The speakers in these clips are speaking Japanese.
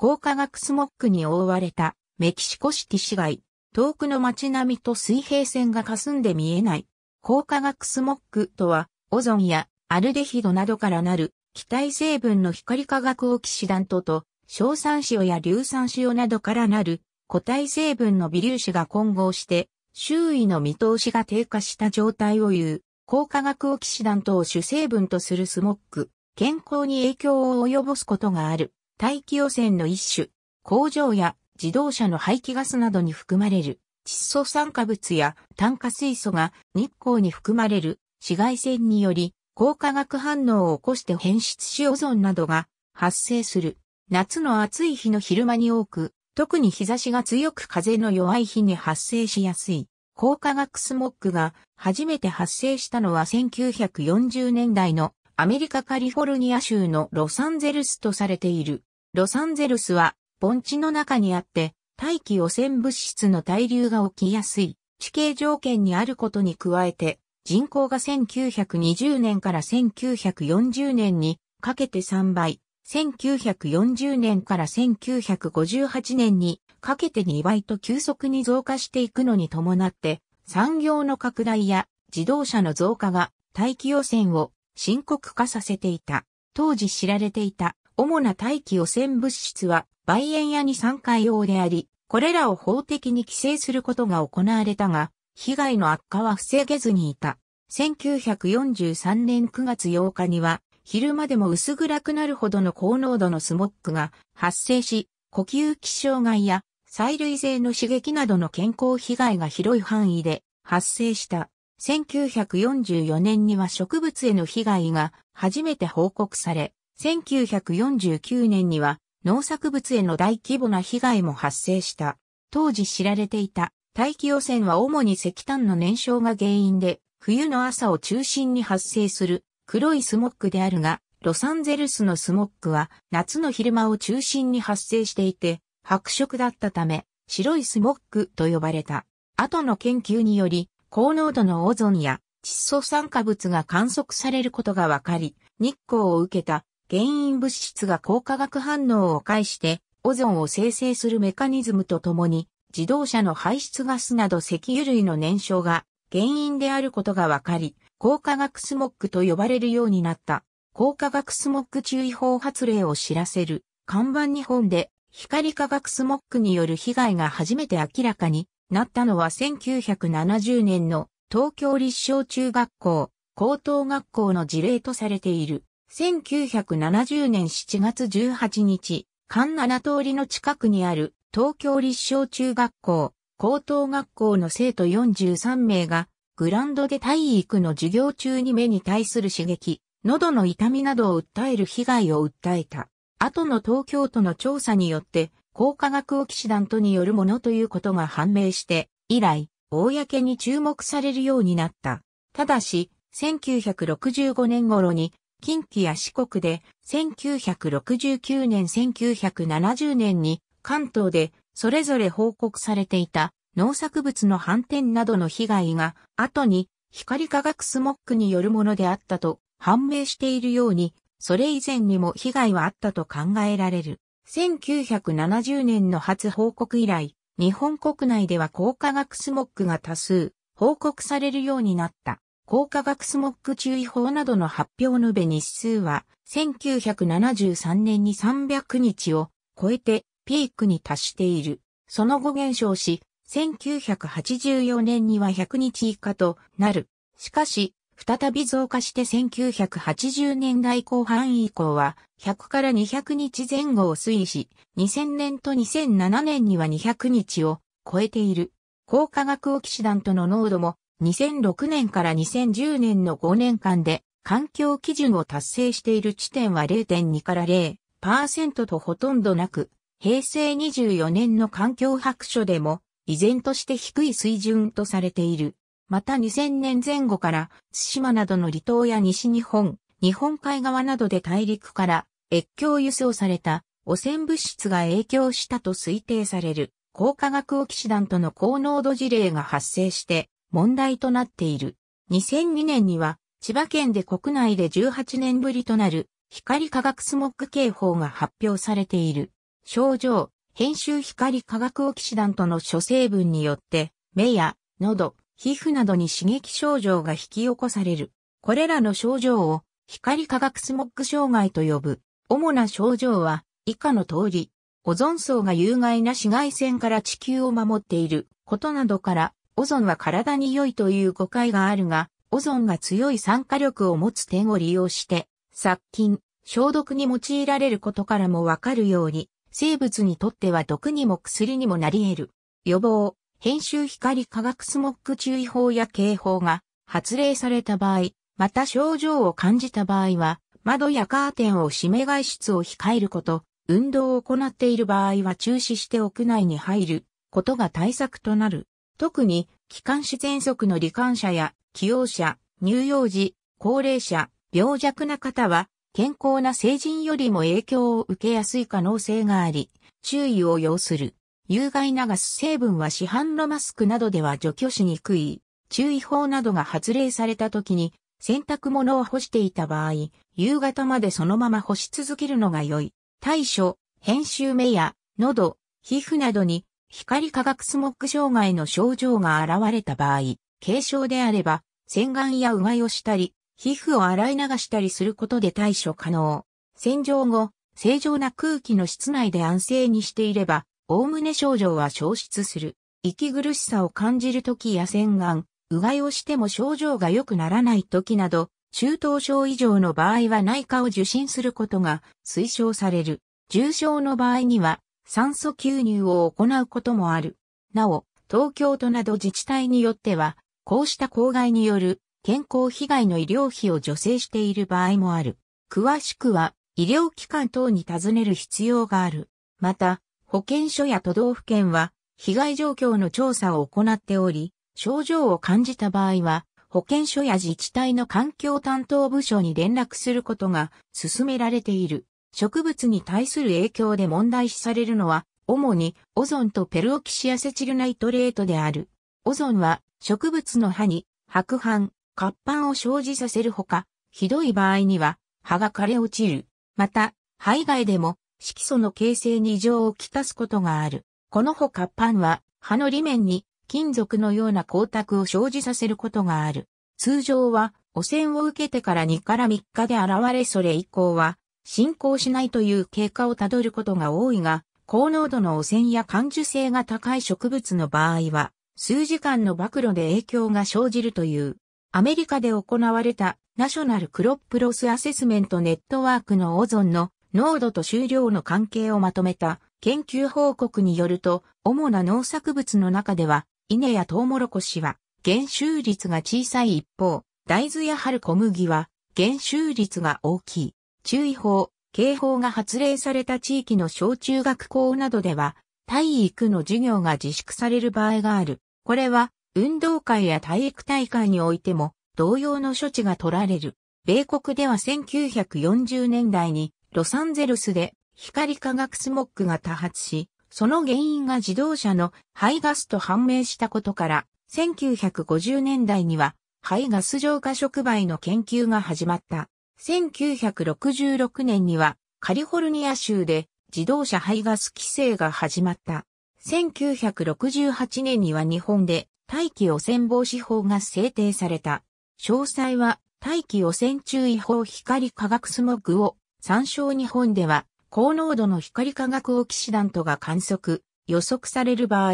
高化学スモックに覆われたメキシコシティ市街、遠くの街並みと水平線が霞んで見えない。高化学スモックとは、オゾンやアルデヒドなどからなる気体成分の光化学オキシダントと、硝酸塩や硫酸塩などからなる固体成分の微粒子が混合して、周囲の見通しが低下した状態を言う、高化学オキシダントを主成分とするスモック、健康に影響を及ぼすことがある。大気汚染の一種、工場や自動車の排気ガスなどに含まれる窒素酸化物や炭化水素が日光に含まれる紫外線により光化学反応を起こして変質しオゾンなどが発生する。夏の暑い日の昼間に多く、特に日差しが強く風の弱い日に発生しやすい。光化学スモッグが初めて発生したのは1940年代のアメリカカリフォルニア州のロサンゼルスとされている。ロサンゼルスは盆地の中にあって、大気汚染物質の対流が起きやすい地形条件にあることに加えて、人口が1920年から1940年にかけて3倍、1940年から1958年にかけて2倍と急速に増加していくのに伴って、産業の拡大や自動車の増加が大気汚染を深刻化させていた。当時知られていた主な大気汚染物質は、梅園や二酸化硫黄であり、これらを法的に規制することが行われたが、被害の悪化は防げずにいた。1943年9月8日には、昼間でも薄暗くなるほどの高濃度のスモックが発生し、呼吸器障害や催涙性の刺激などの健康被害が広い範囲で発生した。1944年には植物への被害が初めて報告され、1949年には農作物への大規模な被害も発生した。当時知られていた大気汚染は主に石炭の燃焼が原因で、冬の朝を中心に発生する黒いスモッグであるが、ロサンゼルスのスモッグは夏の昼間を中心に発生していて、白色だったため、白いスモッグと呼ばれた。後の研究により、高濃度のオゾンや窒素酸化物が観測されることが分かり、日光を受けた原因物質が効化学反応を介してオゾンを生成するメカニズムとともに自動車の排出ガスなど石油類の燃焼が原因であることが分かり、光化学スモッグと呼ばれるようになった、光化学スモッグ注意報発令を知らせる、看板日本で光化学スモッグによる被害が初めて明らかになったのは1970年の東京立正中学校、高等学校の事例とされている。1970年7月18日、関七通りの近くにある東京立正中学校、高等学校の生徒43名が、グランドで体育の授業中に目に対する刺激、喉の痛みなどを訴える被害を訴えた。後の東京都の調査によって、高科学を騎士団とによるものということが判明して、以来、公に注目されるようになった。ただし、1965年頃に近畿や四国で1969年1970年に関東でそれぞれ報告されていた農作物の反転などの被害が後に光化学スモックによるものであったと判明しているように、それ以前にも被害はあったと考えられる。1970年の初報告以来、日本国内では光化学スモックが多数報告されるようになった。高化学スモック注意報などの発表のべ日数は、1973年に300日を超えてピークに達している。その後減少し、1984年には100日以下となる。しかし、再び増加して1980年代後半以降は100から200日前後を推移し、2000年と2007年には200日を超えている。高化学オキシダントの濃度も2006年から2010年の5年間で環境基準を達成している地点は0.2から0%とほとんどなく、平成24年の環境白書でも依然として低い水準とされている。また2000年前後から、津島などの離島や西日本、日本海側などで大陸から越境輸送された汚染物質が影響したと推定される、高化学オキシダントの高濃度事例が発生して、問題となっている。2002年には千葉県で国内で18年ぶりとなる光化学スモッグ警報が発表されている。症状、編集光化学オキシダントの諸成分によって目や喉、皮膚などに刺激症状が引き起こされる。これらの症状を光化学スモッグ障害と呼ぶ。主な症状は以下の通り、オゾン層が有害な紫外線から地球を守っていることなどからオゾンは体に良いという誤解があるが、オゾンが強い酸化力を持つ点を利用して、殺菌、消毒に用いられることからもわかるように、生物にとっては毒にも薬にもなり得る。予防、編集光化学スモック注意報や警報が発令された場合、また症状を感じた場合は、窓やカーテンを閉め外出を控えること、運動を行っている場合は中止して屋内に入ることが対策となる。特に、気管支喘息の罹患者や、起用者、乳幼児、高齢者、病弱な方は、健康な成人よりも影響を受けやすい可能性があり、注意を要する。有害なガス成分は市販のマスクなどでは除去しにくい。注意報などが発令された時に、洗濯物を干していた場合、夕方までそのまま干し続けるのが良い。対処、編集目や、喉、皮膚などに光化学スモッグ障害の症状が現れた場合、軽症であれば、洗顔やうがいをしたり、皮膚を洗い流したりすることで対処可能。洗浄後、正常な空気の室内で安静にしていれば、おおむね症状は消失する。息苦しさを感じるときや洗顔、うがいをしても症状が良くならないときなど、中等症以上の場合は内科を受診することが推奨される。重症の場合には酸素吸入を行うこともある。なお、東京都など自治体によっては、こうした公害による健康被害の医療費を助成している場合もある。詳しくは医療機関等に尋ねる必要がある。また、保健所や都道府県は被害状況の調査を行っており、症状を感じた場合は、保健所や自治体の環境担当部署に連絡することが進められている。植物に対する影響で問題視されるのは、主にオゾンとペルオキシアセチルナイトレートである。オゾンは植物の葉に白斑、活斑を生じさせるほか、ひどい場合には葉が枯れ落ちる。また、肺外でも色素の形成に異常をきたすことがある。このほかパは葉の裏面に金属のような光沢を生じさせることがある。通常は汚染を受けてから2から3日で現れそれ以降は進行しないという経過をたどることが多いが、高濃度の汚染や感受性が高い植物の場合は、数時間の暴露で影響が生じるという、アメリカで行われたナショナルクロップロスアセスメントネットワークのオゾンの濃度と収量の関係をまとめた研究報告によると、主な農作物の中では、稲やトウモロコシは減収率が小さい一方、大豆や春小麦は減収率が大きい。注意報、警報が発令された地域の小中学校などでは、体育の授業が自粛される場合がある。これは、運動会や体育大会においても、同様の処置が取られる。米国では1940年代に、ロサンゼルスで光化学スモックが多発し、その原因が自動車の排ガスと判明したことから、1950年代には、排ガス浄化触媒の研究が始まった。1966年にはカリフォルニア州で自動車排ガス規制が始まった。1968年には日本で大気汚染防止法が制定された。詳細は大気汚染注意法光化学スモッグを参照日本では高濃度の光化学オキシダントが観測、予測される場合、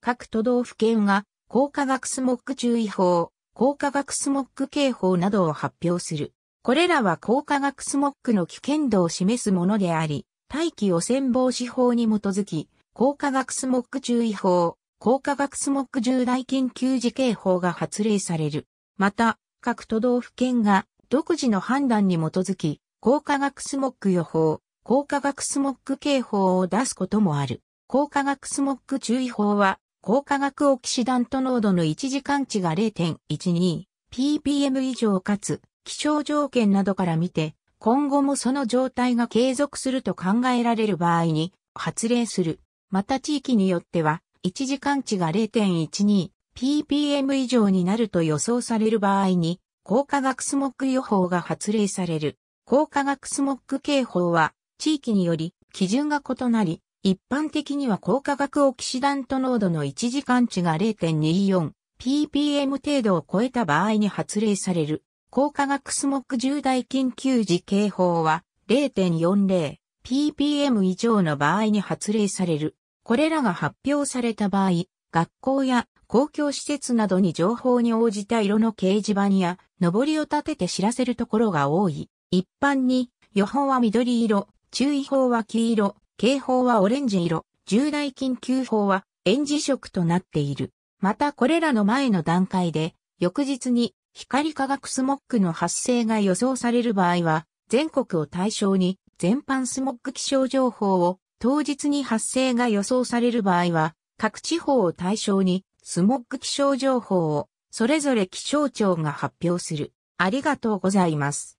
各都道府県が高化学スモッグ注意法、高化学スモッグ警報などを発表する。これらは高化学スモックの危険度を示すものであり、大気汚染防止法に基づき、高化学スモック注意報、高化学スモック重大緊急時警報が発令される。また、各都道府県が独自の判断に基づき、高化学スモック予報、高化学スモック警報を出すこともある。高化学スモック注意報は、高化学オキシダント濃度の1時間値が 0.12ppm 以上かつ、気象条件などから見て、今後もその状態が継続すると考えられる場合に発令する。また地域によっては、1時間値が 0.12ppm 以上になると予想される場合に、高化学スモッグ予報が発令される。高化学スモッグ警報は、地域により基準が異なり、一般的には高化学オキシダント濃度の1時間値が 0.24ppm 程度を超えた場合に発令される。高化学スモック重大緊急時警報は 0.40ppm 以上の場合に発令される。これらが発表された場合、学校や公共施設などに情報に応じた色の掲示板や、上りを立てて知らせるところが多い。一般に、予報は緑色、注意報は黄色、警報はオレンジ色、重大緊急報は、エン色となっている。またこれらの前の段階で、翌日に光化学スモッグの発生が予想される場合は、全国を対象に全般スモッグ気象情報を、当日に発生が予想される場合は、各地方を対象にスモッグ気象情報を、それぞれ気象庁が発表する。ありがとうございます。